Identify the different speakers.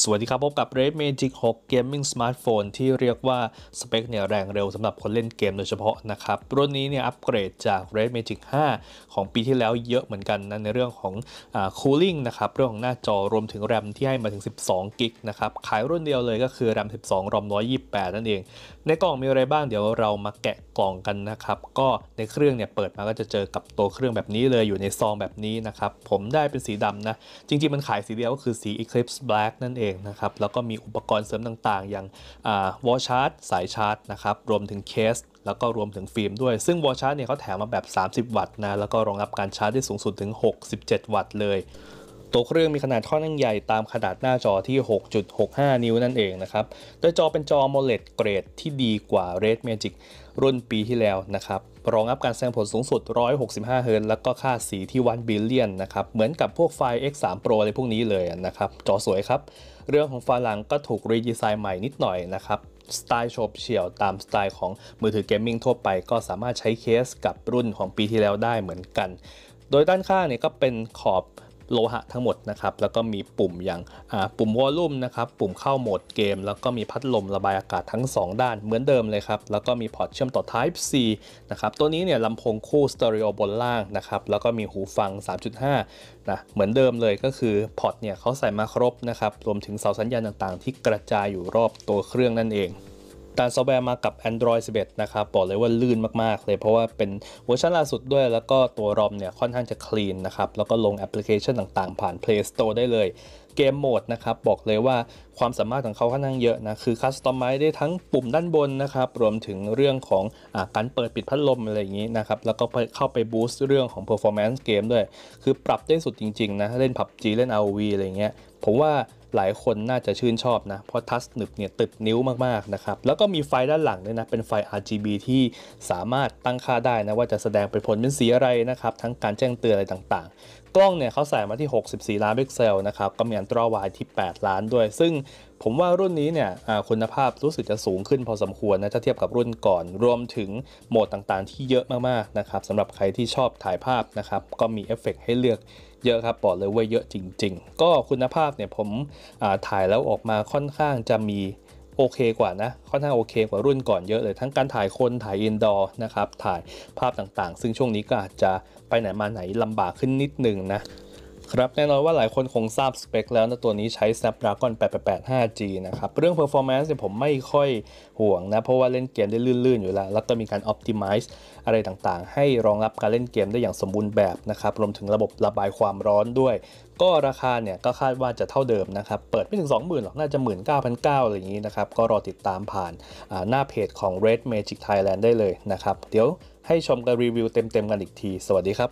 Speaker 1: สวัสดีครับ พบกับ Red Magic 6 Gaming Smartphone ที่เรียกว่าสเปคเนี่ยแรงเร็วสำหรับคนเล่นเกมโดยเฉพาะนะครับรุ่นนี้เนี่ยอัปเกรดจาก Red Magic 5 ของปีที่แล้วเยอะเหมือนกันนะในเรื่องของอ Cooling นะครับเรื่องของหน้าจอรวมถึงแรมที่ให้มาถึง12กิกนะครับขายรุ่นเดียวเลยก็คือแรม12รอม128 นั่นเอง ในกล่องมีอะไรบ้างเดี๋ยวเรามาแกะกล่องกันนะครับ ก็ในเครื่องเนี่ยเปิดมาก็จะเจอกับตัวเครื่องแบบนี้เลยอยู่ในซองแบบนี้นะครับผมได้เป็นสีดำนะจริง ๆ มันขายสีเดียวก็คือสี Eclipse Black นั่นนเองนะครับ แล้วก็มีอุปกรณ์เสริมต่างๆ อย่างวอลชาร์จสายชาร์จนะครับ รวมถึงเคส แล้วก็รวมถึงฟิล์มด้วย ซึ่งวอลชาร์จเนี่ยเขาแถมมาแบบ 30 วัตต์นะ แล้วก็รองรับการชาร์จได้สูงสุดถึง 67 วัตต์เลยตัวเครื่องมีขนาดค่อนข้างใหญ่ตามขนาดหน้าจอที่ 6.65 นิ้วนั่นเองนะครับ โดยจอเป็นจอ AMOLED เกรดที่ดีกว่า Red Magic รุ่นปีที่แล้วนะครับ รองรับการแสดงผลสูงสุด 165เฮิรต์แล้วก็ค่าสีที่1บิลเลียนนะครับ เหมือนกับพวกไฟ X3 Pro อะไรพวกนี้เลยนะครับ จอสวยครับ เรื่องของฝาหลังก็ถูกรีดีไซน์ใหม่นิดหน่อยนะครับ สไตล์โฉบเฉี่ยวตามสไตล์ของมือถือเกมมิ่งทั่วไปก็สามารถใช้เคสกับรุ่นของปีที่แล้วได้เหมือนกัน โดยด้านข้างเนี่ยก็เป็นขอบโลหะทั้งหมดนะครับ แล้วก็มีปุ่มอย่างปุ่มวอลลุ่มนะครับ ปุ่มเข้าโหมดเกม แล้วก็มีพัดลมระบายอากาศทั้ง 2 ด้านเหมือนเดิมเลยครับ แล้วก็มีพอร์ตเชื่อมต่อ Type C นะครับ ตัวนี้เนี่ยลำโพงคู่สเตอริโอบนล่างนะครับ แล้วก็มีหูฟัง 3.5 นะ เหมือนเดิมเลยก็คือพอร์ตเนี่ยเขาใส่มาครบนะครับ รวมถึงเสาสัญญาณต่างๆ ที่กระจายอยู่รอบตัวเครื่องนั่นเองการซอฟต์แวร์มากับ Android 11 นะครับบอกเลยว่าลื่นมากๆ เลยเพราะว่าเป็น เวอร์ชันล่าสุดด้วยแล้วก็ตัวรอมเนี่ยค่อนข้างจะคลีนนะครับแล้วก็ลงแอปพลิเคชันต่างๆ ผ่าน Play Store ได้เลยเกมโหมดนะครับบอกเลยว่าความสามารถของเขาค่อนข้างเยอะนะคือคัสตอมไมซ์ได้ทั้งปุ่มด้านบนนะครับ รวมถึงเรื่องของอการเปิดปิดพัดลมอะไรอย่างนี้นะครับ แล้วก็เข้าไปบูสต์เรื่องของ performance เกมด้วย คือปรับได้สุดจริงๆนะเล่น PUBG เล่น ROV อะไรเงี้ยผมว่าหลายคนน่าจะชื่นชอบนะ เพราะทัชหนึบเนี่ยติดนิ้วมากๆนะครับแล้วก็มีไฟด้านหลังเนี่ยนะเป็นไฟ RGB ที่สามารถตั้งค่าได้นะว่าจะแสดงเป็นผลเป็นสีอะไรนะครับ ทั้งการแจ้งเตือนอะไรต่างกล้องเนี่ยเขาใส่มาที่ 64 ล้านพิกเซล นะครับ ก็มีอันตราไวที่ 8 ล้านด้วย ซึ่งผมว่ารุ่นนี้เนี่ยคุณภาพรู้สึกจะสูงขึ้นพอสมควรนะ ถ้าเทียบกับรุ่นก่อน รวมถึงโหมดต่างๆ ที่เยอะมากๆ นะครับ สำหรับใครที่ชอบถ่ายภาพนะครับ ก็มีเอฟเฟกให้เลือกเยอะครับบอกเลยว่าเยอะจริงๆ ก็คุณภาพเนี่ยผมถ่ายแล้วออกมาค่อนข้างจะมีโอเคกว่านะ ค่อนข้างโอเคกว่ารุ่นก่อนเยอะเลย ทั้งการถ่ายคนถ่ายอินดอร์นะครับ ถ่ายภาพต่างๆ ซึ่งช่วงนี้ก็อาจจะไปไหนมาไหนลำบากขึ้นนิดนึงนะครับแน่นอนว่าหลายคนคงทราบสเปคแล้วนะตัวนี้ใช้ Snapdragon 888 5G นะครับเรื่อง performance เนี่ยผมไม่ค่อยห่วงนะ เพราะว่าเล่นเกมได้ลื่นๆ อยู่แล้ว แล้วก็มีการ optimize อะไรต่างๆ ให้รองรับการเล่นเกมได้อย่างสมบูรณ์แบบนะครับรวมถึงระบบระบายความร้อนด้วย ก็ราคาเนี่ยก็คาดว่าจะเท่าเดิมนะครับ เปิดไม่ถึง20,000หรอกน่าจะ 19,900อะไรอย่างนี้นะครับก็รอติดตามผ่านหน้าเพจของ Red Magic Thailand ได้เลยนะครับเดี๋ยวให้ชมการรีวิวเต็มๆกันอีกที สวัสดีครับ